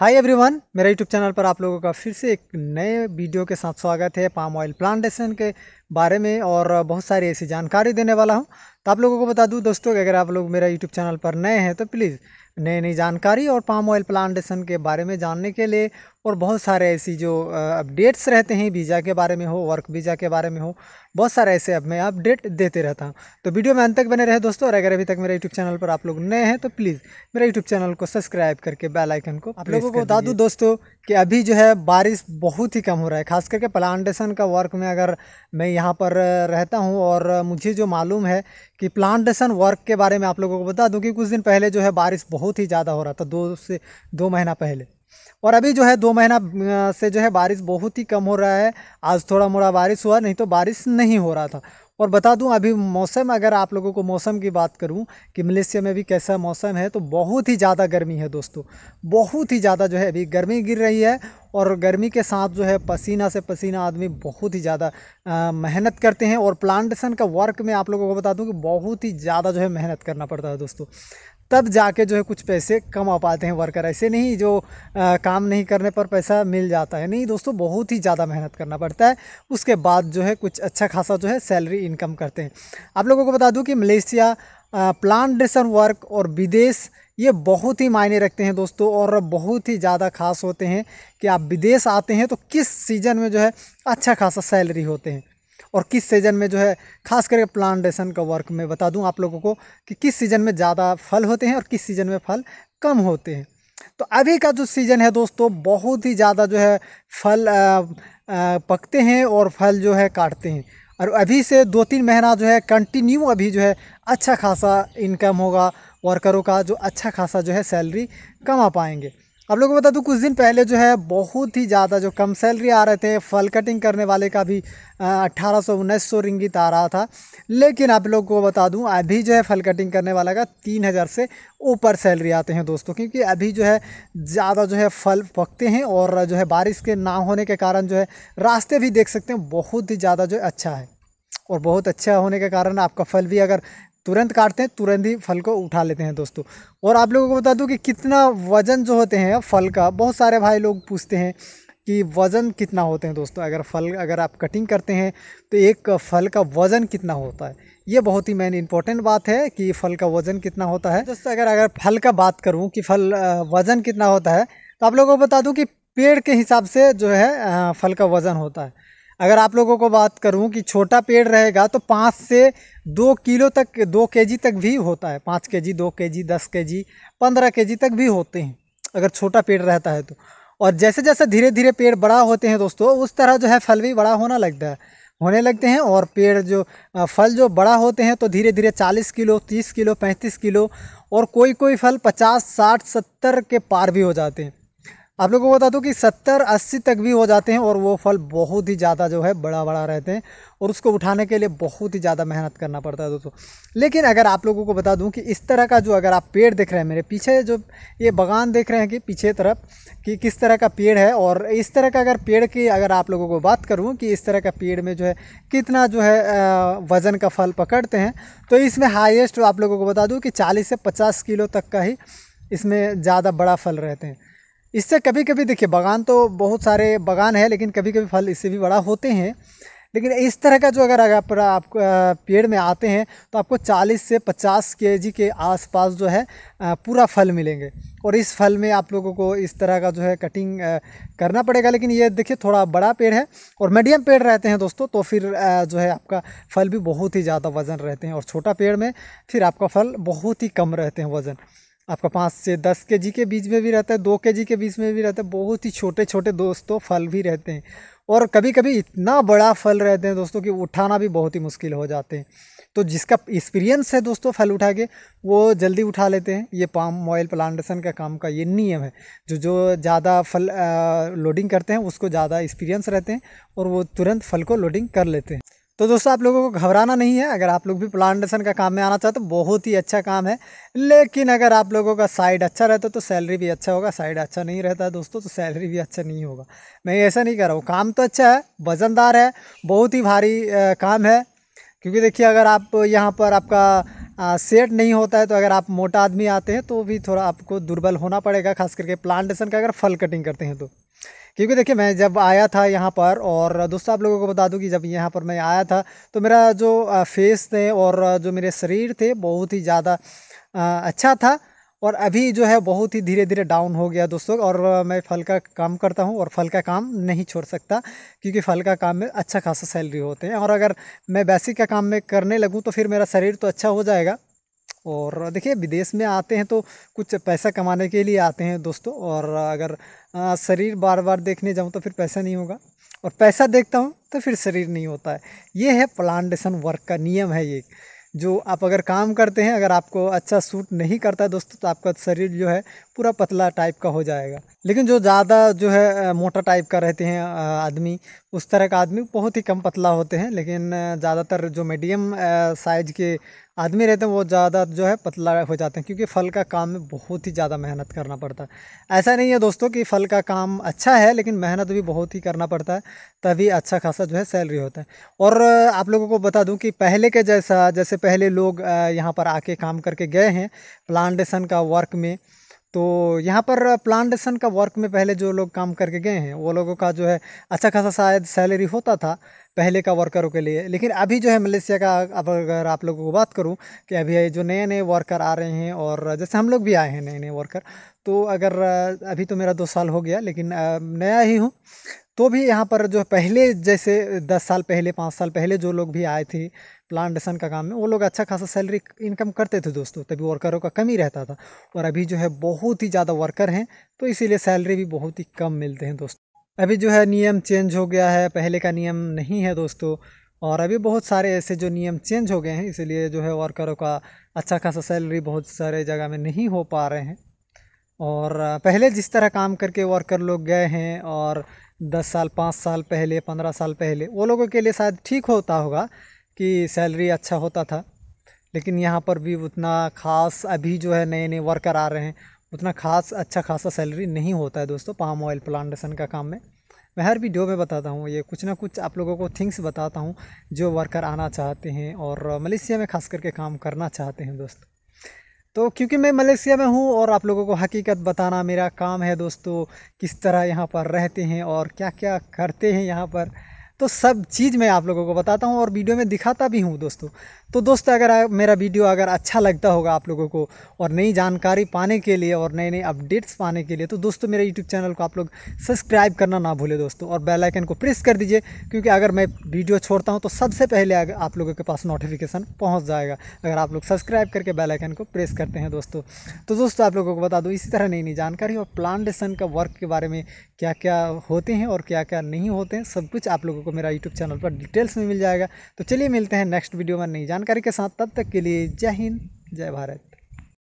हाय everyone मेरा YouTube channel पर आप लोगों का फिर से एक नए वीडियो के साथ स्वागत है पाम ऑयल प्लांटेशन के बारे में और बहुत सारी ऐसी जानकारी देने वाला हूं तो आप लोगों को बता दूं दोस्तों कि अगर आप लोग मेरा यूट्यूब चैनल पर नए हैं तो प्लीज़ नई नई जानकारी और पाम ऑयल प्लांटेशन के बारे में जानने के लिए और बहुत सारे ऐसी जो अपडेट्स रहते हैं वीज़ा के बारे में हो वर्क वीज़ा के बारे में हो बहुत सारे ऐसे अब मैं अपडेट देते रहता हूँ तो वीडियो में अंत तक बने रहे दोस्तों और अगर अभी तक मेरे यूट्यूब चैनल पर आप लोग नए हैं तो प्लीज़ मेरे यूट्यूब चैनल को सब्सक्राइब करके बेल आइकन को आप लोगों को बता दूँ दोस्तों कि अभी जो है बारिश बहुत ही कम हो रहा है खास करके प्लांटेशन का वर्क में अगर मैं यहाँ पर रहता हूँ और मुझे जो मालूम है कि प्लांटेशन वर्क के बारे में आप लोगों को बता दूँ कि कुछ दिन पहले जो है बारिश बहुत ही ज़्यादा हो रहा था दो से दो महीना पहले और अभी जो है दो महीना से जो है बारिश बहुत ही कम हो रहा है आज थोड़ा मोड़ा बारिश हुआ नहीं तो बारिश नहीं हो रहा था और बता दूं अभी मौसम अगर आप लोगों को मौसम की बात करूं कि मलेशिया में भी कैसा मौसम है तो बहुत ही ज़्यादा गर्मी है दोस्तों बहुत ही ज़्यादा जो है अभी गर्मी गिर रही है और गर्मी के साथ जो है पसीना से पसीना आदमी बहुत ही ज़्यादा मेहनत करते हैं और प्लांटेशन का वर्क में आप लोगों को बता दूं कि बहुत ही ज़्यादा जो है मेहनत करना पड़ता है दोस्तों तब जाके जो है कुछ पैसे कमा पाते हैं वर्कर ऐसे नहीं जो आ, काम नहीं करने पर पैसा मिल जाता है नहीं दोस्तों बहुत ही ज़्यादा मेहनत करना पड़ता है उसके बाद जो है कुछ अच्छा खासा जो है सैलरी इनकम करते हैं आप लोगों को बता दूँ कि मलेशिया प्लांटेशन वर्क और विदेश ये बहुत ही मायने रखते हैं दोस्तों और बहुत ही ज़्यादा खास होते हैं कि आप विदेश आते हैं तो किस सीज़न में जो है अच्छा खासा सैलरी होते हैं और किस सीज़न में जो है खास करके प्लांटेशन का वर्क में बता दूं आप लोगों को कि किस सीज़न में ज़्यादा फल होते हैं और किस सीज़न में फल कम होते हैं तो अभी का जो सीज़न है दोस्तों बहुत ही ज़्यादा जो है फल आ, आ, पकते हैं और फल जो है काटते हैं और अभी से दो तीन महीना जो है कंटिन्यू अभी जो है अच्छा खासा इनकम होगा वर्करों का जो अच्छा खासा जो है सैलरी कमा पाएंगे आप लोगों को बता दूँ कुछ दिन पहले जो है बहुत ही ज़्यादा जो कम सैलरी आ रहे थे फल कटिंग करने वाले का भी अट्ठारह सौ उन्नीस सौ रिंगित आ रहा था लेकिन आप लोगों को बता दूं अभी जो है फल कटिंग करने वाला का तीन हज़ार से ऊपर सैलरी आते हैं दोस्तों क्योंकि अभी जो है ज़्यादा जो है फल पकते हैं और जो है बारिश के ना होने के कारण जो है रास्ते भी देख सकते हैं बहुत ही ज़्यादा जो है अच्छा है और बहुत अच्छा होने के कारण आपका फल भी अगर तुरंत काटते हैं तुरंत ही फल को उठा लेते हैं दोस्तों और आप लोगों को बता दूं कि कितना वज़न जो होते हैं फल का बहुत सारे भाई लोग पूछते हैं कि वज़न कितना होते हैं दोस्तों अगर फल अगर आप कटिंग करते हैं तो एक फल का वज़न कितना होता है ये बहुत ही मेन इंपॉर्टेंट बात है कि फल का वज़न कितना होता है दोस्तों अगर अगर फल का बात करूँ कि फल वज़न कितना होता है तो आप लोगों को बता दूँ कि पेड़ के हिसाब से जो है फल का वज़न होता है अगर आप लोगों को बात करूं कि छोटा पेड़ रहेगा तो पाँच से दो किलो तक दो के जी तक भी होता है पाँच के जी दो के जी दस के जी पंद्रह के जी तक भी होते हैं अगर छोटा पेड़ रहता है तो और जैसे जैसे धीरे धीरे पेड़ बड़ा होते हैं दोस्तों उस तरह जो है फल भी बड़ा होना लगता है होने लगते हैं और पेड़ जो फल जो बड़ा होते हैं तो धीरे धीरे चालीस किलो तीस किलो पैंतीस किलो और कोई कोई फल पचास साठ सत्तर के पार भी हो जाते हैं आप लोगों को बता दूँ कि सत्तर अस्सी तक भी हो जाते हैं और वो फल बहुत ही ज़्यादा जो है बड़ा बड़ा रहते हैं और उसको उठाने के लिए बहुत ही ज़्यादा मेहनत करना पड़ता है दोस्तों लेकिन अगर आप लोगों को बता दूँ कि इस तरह का जो अगर आप पेड़ देख रहे हैं मेरे पीछे जो ये बगान देख रहे हैं कि पीछे तरफ कि किस तरह का पेड़ है और इस तरह का अगर पेड़ की अगर आप लोगों को बात करूँ कि इस तरह का पेड़ में जो है कितना जो है वज़न का फल पकड़ते हैं तो इसमें हाइएस्ट आप लोगों को बता दूँ कि चालीस से पचास किलो तक का ही इसमें ज़्यादा बड़ा फल रहते हैं इससे कभी कभी देखिए बागान तो बहुत सारे बागान है लेकिन कभी कभी फल इससे भी बड़ा होते हैं लेकिन इस तरह का जो अगर अगर आप पेड़ में आते हैं तो आपको 40 से 50 के जी के आसपास जो है पूरा फल मिलेंगे और इस फल में आप लोगों को इस तरह का जो है कटिंग करना पड़ेगा लेकिन ये देखिए थोड़ा बड़ा पेड़ है और मीडियम पेड़ रहते हैं दोस्तों तो फिर जो है आपका फल भी बहुत ही ज़्यादा वज़न रहते हैं और छोटा पेड़ में फिर आपका फल बहुत ही कम रहते हैं वज़न आपका पाँच से दस के जी के बीच में भी रहता है दो के जी के बीच में भी रहता है बहुत ही छोटे छोटे दोस्तों फल भी रहते हैं और कभी कभी इतना बड़ा फल रहते हैं दोस्तों कि उठाना भी बहुत ही मुश्किल हो जाते हैं तो जिसका एक्सपीरियंस है दोस्तों फल उठा के वो जल्दी उठा लेते हैं ये पाम ऑयल प्लांटेशन का काम का ये नियम है जो जो ज़्यादा फल आ, लोडिंग करते हैं उसको ज़्यादा एक्सपीरियंस रहते हैं और वो तुरंत फल को लोडिंग कर लेते हैं तो दोस्तों आप लोगों को घबराना नहीं है अगर आप लोग भी प्लांटेशन का काम में आना चाहते तो बहुत ही अच्छा काम है लेकिन अगर आप लोगों का साइड अच्छा रहता तो सैलरी भी अच्छा होगा साइड अच्छा नहीं रहता है दोस्तों तो सैलरी भी अच्छा नहीं होगा मैं ऐसा नहीं कर रहा हूँ काम तो अच्छा है वज़नदार है बहुत ही भारी आ, काम है क्योंकि देखिए अगर आप यहाँ पर आपका सेट नहीं होता है तो अगर आप मोटा आदमी आते हैं तो भी थोड़ा आपको दुर्बल होना पड़ेगा खास करके प्लांटेशन का अगर फल कटिंग करते हैं तो क्योंकि देखिए मैं जब आया था यहाँ पर और दोस्तों आप लोगों को बता दूँ कि जब यहाँ पर मैं आया था तो मेरा जो फेस थे और जो मेरे शरीर थे बहुत ही ज़्यादा अच्छा था और अभी जो है बहुत ही धीरे धीरे डाउन हो गया दोस्तों और मैं फल का काम करता हूँ और फल का काम नहीं छोड़ सकता क्योंकि फल का काम में अच्छा खासा सैलरी होते हैं और अगर मैं बेसिक का काम में करने लगूँ तो फिर मेरा शरीर तो अच्छा हो जाएगा और देखिए विदेश में आते हैं तो कुछ पैसा कमाने के लिए आते हैं दोस्तों और अगर शरीर बार बार देखने जाऊँ तो फिर पैसा नहीं होगा और पैसा देखता हूँ तो फिर शरीर नहीं होता है ये है प्लांटेशन वर्क का नियम है ये जो आप अगर काम करते हैं अगर आपको अच्छा सूट नहीं करता है दोस्तों तो आपका शरीर जो है पूरा पतला टाइप का हो जाएगा लेकिन जो ज़्यादा जो है मोटा टाइप का रहते हैं आदमी उस तरह का आदमी बहुत ही कम पतला होते हैं लेकिन ज़्यादातर जो मीडियम साइज के आदमी रहते हैं वो ज़्यादा जो है पतला हो जाते हैं क्योंकि फल का काम में बहुत ही ज़्यादा मेहनत करना पड़ता है ऐसा नहीं है दोस्तों कि फल का काम अच्छा है लेकिन मेहनत भी बहुत ही करना पड़ता है तभी अच्छा खासा जो है सैलरी होता है और आप लोगों को बता दूँ कि पहले के जैसा जैसे पहले लोग यहाँ पर आके काम करके गए हैं प्लांटेशन का वर्क में तो यहाँ पर प्लांटेशन का वर्क में पहले जो लोग काम करके गए हैं वो लोगों का जो है अच्छा खासा शायद सैलरी होता था पहले का वर्करों के लिए लेकिन अभी जो है मलेशिया का अब अगर आप लोगों को बात करूं कि अभी जो नए नए वर्कर आ रहे हैं और जैसे हम लोग भी आए हैं नए नए वर्कर तो अगर अभी तो मेरा दो साल हो गया लेकिन नया ही हूँ तो भी यहाँ पर जो पहले जैसे दस साल पहले पाँच साल पहले जो लोग भी आए थे प्लांटेशन का काम में वो लोग अच्छा खासा सैलरी इनकम करते थे दोस्तों तभी वर्करों का कमी रहता था और अभी जो है बहुत ही ज़्यादा वर्कर हैं तो इसीलिए सैलरी भी बहुत ही कम मिलते हैं दोस्तों अभी जो है नियम चेंज हो गया है पहले का नियम नहीं है दोस्तों और अभी बहुत सारे ऐसे जो नियम चेंज हो गए हैं इसीलिए जो है वर्करों का अच्छा खासा सैलरी बहुत सारे जगह में नहीं हो पा रहे हैं और पहले जिस तरह काम करके वर्कर लोग गए हैं और दस साल पाँच साल पहले पंद्रह साल पहले वो लोगों के लिए शायद ठीक होता होगा कि सैलरी अच्छा होता था लेकिन यहाँ पर भी उतना ख़ास अभी जो है नए नए वर्कर आ रहे हैं उतना खास अच्छा खासा सैलरी नहीं होता है दोस्तों पाम ऑयल प्लांटेशन का काम में मैं हर वीडियो में बताता हूँ ये कुछ ना कुछ आप लोगों को थिंग्स बताता हूँ जो वर्कर आना चाहते हैं और मलेशिया में खास करके काम करना चाहते हैं दोस्तों तो क्योंकि मैं मलेशिया में हूँ और आप लोगों को हकीकत बताना मेरा काम है दोस्तों किस तरह यहाँ पर रहते हैं और क्या क्या करते हैं यहाँ पर तो सब चीज़ मैं आप लोगों को बताता हूँ और वीडियो में दिखाता भी हूँ दोस्तों तो दोस्तों अगर मेरा वीडियो अगर अच्छा लगता होगा आप लोगों को और नई जानकारी पाने के लिए और नए नए अपडेट्स पाने के लिए तो दोस्तों मेरे यूट्यूब चैनल को आप लोग सब्सक्राइब करना ना भूलें दोस्तों और बेलाइकन को प्रेस कर दीजिए क्योंकि अगर मैं वीडियो छोड़ता हूँ तो सबसे पहले आप लोगों के पास नोटिफिकेशन पहुँच जाएगा अगर आप लोग सब्सक्राइब करके बेलाइकन को प्रेस करते हैं दोस्तों तो दोस्तों आप लोगों को बता दूँ इसी तरह नई नई जानकारी और प्लांटेशन का वर्क के बारे में क्या क्या होते हैं और क्या क्या नहीं होते हैं सब कुछ आप लोगों को मेरा यूट्यूब चैनल पर डिटेल्स में मिल जाएगा तो चलिए मिलते हैं नेक्स्ट वीडियो में नई जानकारी के साथ तब तक के लिए जय हिंद जय भारत